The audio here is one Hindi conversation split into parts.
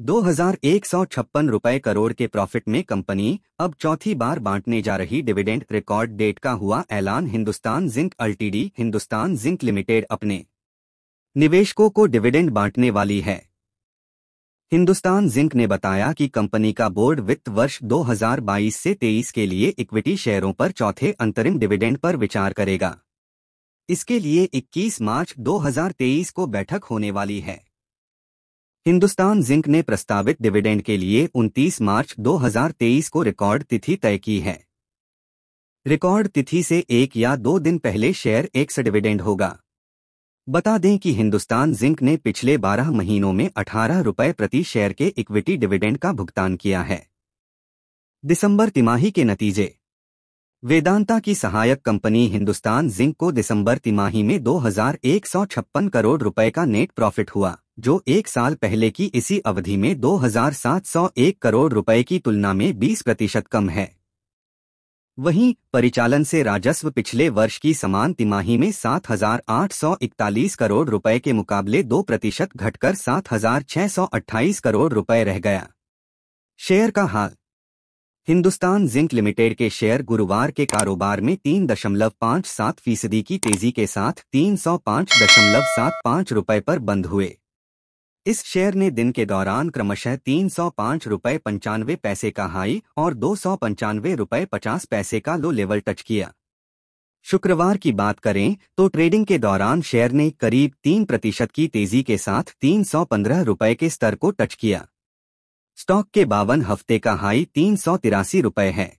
दो हजार एक सौ छप्पन रुपए करोड़ के प्रॉफिट में कंपनी अब चौथी बार बांटने जा रही डिविडेंड रिकॉर्ड डेट का हुआ ऐलान हिंदुस्तान जिंक अल्टीडी हिंदुस्तान जिंक लिमिटेड अपने निवेशकों को डिविडेंड बांटने वाली है हिंदुस्तान जिंक ने बताया कि कंपनी का बोर्ड वित्त वर्ष 2022 से 23 के लिए इक्विटी शेयरों पर चौथे अंतरिम डिविडेंड पर विचार करेगा इसके लिए 21 मार्च 2023 को बैठक होने वाली है हिंदुस्तान जिंक ने प्रस्तावित डिविडेंड के लिए 29 मार्च 2023 को रिकॉर्ड तिथि तय की है रिकॉर्ड तिथि से एक या दो दिन पहले शेयर एक से डिविडेंड होगा बता दें कि हिंदुस्तान जिंक ने पिछले 12 महीनों में अठारह रुपये प्रति शेयर के इक्विटी डिविडेंड का भुगतान किया है दिसंबर तिमाही के नतीजे वेदांता की सहायक कंपनी हिंदुस्तान जिंक को दिसंबर तिमाही में दो करोड़ रुपए का नेट प्रॉफिट हुआ जो एक साल पहले की इसी अवधि में 2,701 करोड़ रुपए की तुलना में 20 प्रतिशत कम है वहीं परिचालन से राजस्व पिछले वर्ष की समान तिमाही में 7,841 करोड़ रुपए के मुकाबले 2 प्रतिशत घटकर 7,628 करोड़ रुपए रह गया शेयर का हाल हिंदुस्तान जिंक लिमिटेड के शेयर गुरुवार के कारोबार में तीन दशमलव पाँच सात फीसदी की तेजी के साथ तीन सौ पाँच दशमलव सात पाँच रुपये पर बंद हुए इस शेयर ने दिन के दौरान क्रमशः तीन सौ पाँच रूपए पंचानवे पैसे का हाई और दो सौ पंचानवे रूपए पचास पैसे का लो लेवल टच किया शुक्रवार की बात करें तो ट्रेडिंग के दौरान शेयर ने करीब तीन प्रतिशत की तेजी के साथ तीन सौ पंद्रह रूपए के स्तर को टच किया स्टॉक के बावन हफ्ते का हाई तीन सौ तिरासी रुपये है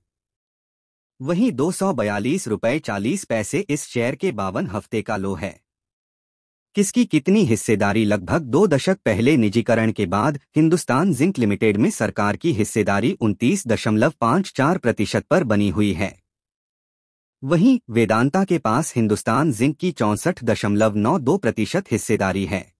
वहीं दो सौ बयालीस रूपए चालीस पैसे इस शेयर के बावन हफ्ते का लो है किसकी कितनी हिस्सेदारी लगभग दो दशक पहले निजीकरण के बाद हिंदुस्तान जिंक लिमिटेड में सरकार की हिस्सेदारी उनतीस दशमलव पाँच चार प्रतिशत पर बनी हुई है वहीं वेदांता के पास हिंदुस्तान जिंक की चौंसठ दशमलव नौ दो प्रतिशत हिस्सेदारी है